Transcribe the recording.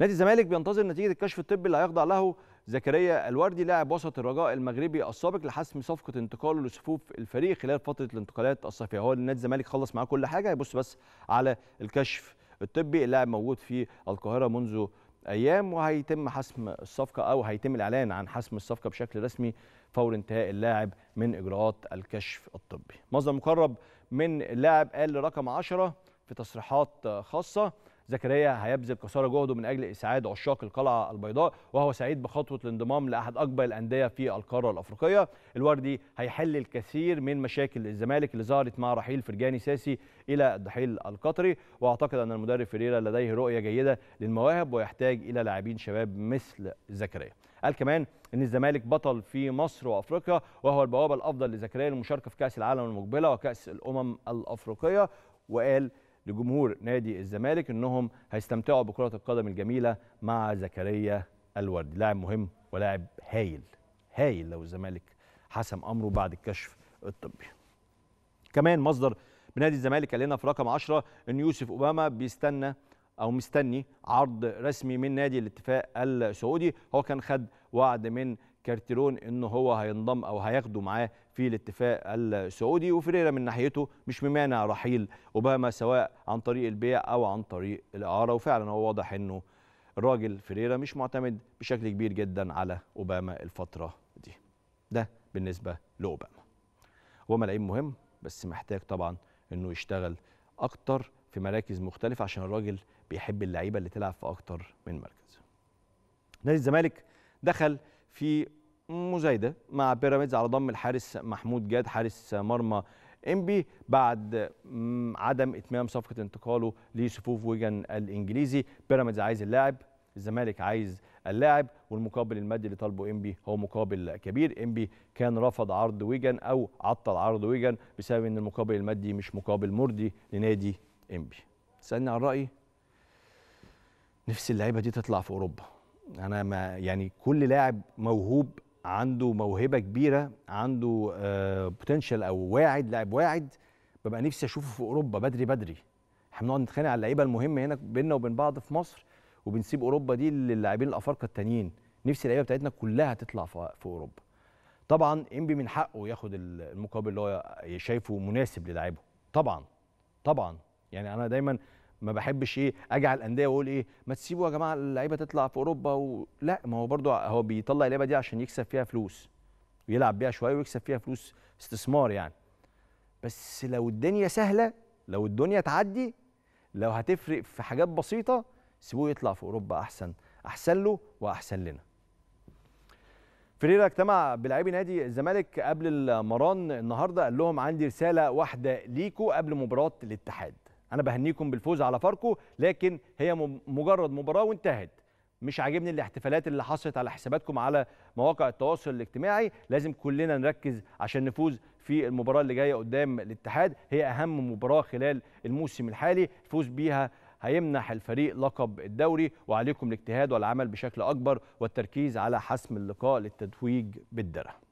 نادي الزمالك بينتظر نتيجه الكشف الطبي اللي هيخضع له زكريا الوردي لاعب وسط الرجاء المغربي السابق لحسم صفقه انتقاله لصفوف الفريق خلال فتره الانتقالات الصيفيه هو نادي الزمالك خلص معاه كل حاجه هيبص بس على الكشف الطبي اللاعب موجود في القاهره منذ ايام وهيتم حسم الصفقه او هيتم الاعلان عن حسم الصفقه بشكل رسمي فور انتهاء اللاعب من اجراءات الكشف الطبي مصدر مقرب من اللاعب قال رقم 10 في تصريحات خاصه زكريا هيبذل قصارى جهده من اجل اسعاد عشاق القلعه البيضاء وهو سعيد بخطوه الانضمام لاحد اكبر الانديه في القاره الافريقيه الوردي هيحل الكثير من مشاكل الزمالك اللي ظهرت مع رحيل فرجاني ساسي الى الضحيل القطري واعتقد ان المدرب فيريرا لديه رؤيه جيده للمواهب ويحتاج الى لاعبين شباب مثل زكريا قال كمان ان الزمالك بطل في مصر وافريقيا وهو البوابه الافضل لزكريا للمشاركه في كاس العالم المقبله وكاس الامم الافريقيه وقال لجمهور نادي الزمالك انهم هيستمتعوا بكره القدم الجميله مع زكريا الوردي لاعب مهم ولاعب هايل هايل لو الزمالك حسم امره بعد الكشف الطبي كمان مصدر بنادي الزمالك قال لنا في رقم 10 ان يوسف اوباما بيستنى او مستني عرض رسمي من نادي الاتفاق السعودي هو كان خد وعد من كارتيرون ان هو هينضم او هياخده معاه في الاتفاق السعودي وفريرا من ناحيته مش ممانع رحيل اوباما سواء عن طريق البيع او عن طريق الاعاره وفعلا هو واضح انه الراجل فريرا مش معتمد بشكل كبير جدا على اوباما الفتره دي ده بالنسبه لاوباما هو لعيب مهم بس محتاج طبعا انه يشتغل اكتر في مراكز مختلفه عشان الراجل بيحب اللعيبه اللي تلعب في اكتر من مركز نادي الزمالك دخل في مزايده مع بيراميدز على ضم الحارس محمود جاد حارس مرمى انبي بعد عدم اتمام صفقه انتقاله لصفوف ويجن الانجليزي بيراميدز عايز اللاعب الزمالك عايز اللاعب والمقابل المادي اللي طالبه انبي هو مقابل كبير انبي كان رفض عرض ويجن او عطل عرض ويجن بسبب ان المقابل المادي مش مقابل مرضي لنادي انبي سالني عن رايي نفس اللعيبه دي تطلع في اوروبا انا ما يعني كل لاعب موهوب عنده موهبه كبيره عنده بوتنشال آه، او واعد لاعب واعد ببقى نفسي اشوفه في اوروبا بدري بدري احنا بنقعد نتخانق على اللعيبه المهمه هنا بيننا وبين بعض في مصر وبنسيب اوروبا دي للاعبين الافارقه التانيين نفسي اللعيبه بتاعتنا كلها تطلع في اوروبا طبعا انبي من حقه ياخد المقابل اللي هو شايفه مناسب للاعيبه طبعا طبعا يعني انا دايما ما بحبش ايه اجي على الانديه واقول ايه ما تسيبوا يا جماعه اللعيبه تطلع في اوروبا و... لا ما هو برده هو بيطلع اللعيبه دي عشان يكسب فيها فلوس ويلعب بيها شويه ويكسب فيها فلوس استثمار يعني بس لو الدنيا سهله لو الدنيا تعدي لو هتفرق في حاجات بسيطه سيبوه يطلع في اوروبا احسن احسن له واحسن لنا فريرا اجتمع بلاعبي نادي الزمالك قبل المران النهارده قال لهم عندي رساله واحده ليكوا قبل مباراه الاتحاد انا بهنيكم بالفوز على فاركو لكن هي مجرد مباراه وانتهت مش عاجبني الاحتفالات اللي حصلت على حساباتكم على مواقع التواصل الاجتماعي لازم كلنا نركز عشان نفوز في المباراه اللي جايه قدام الاتحاد هي اهم مباراه خلال الموسم الحالي الفوز بيها هيمنح الفريق لقب الدوري وعليكم الاجتهاد والعمل بشكل اكبر والتركيز على حسم اللقاء للتتويج بالدرع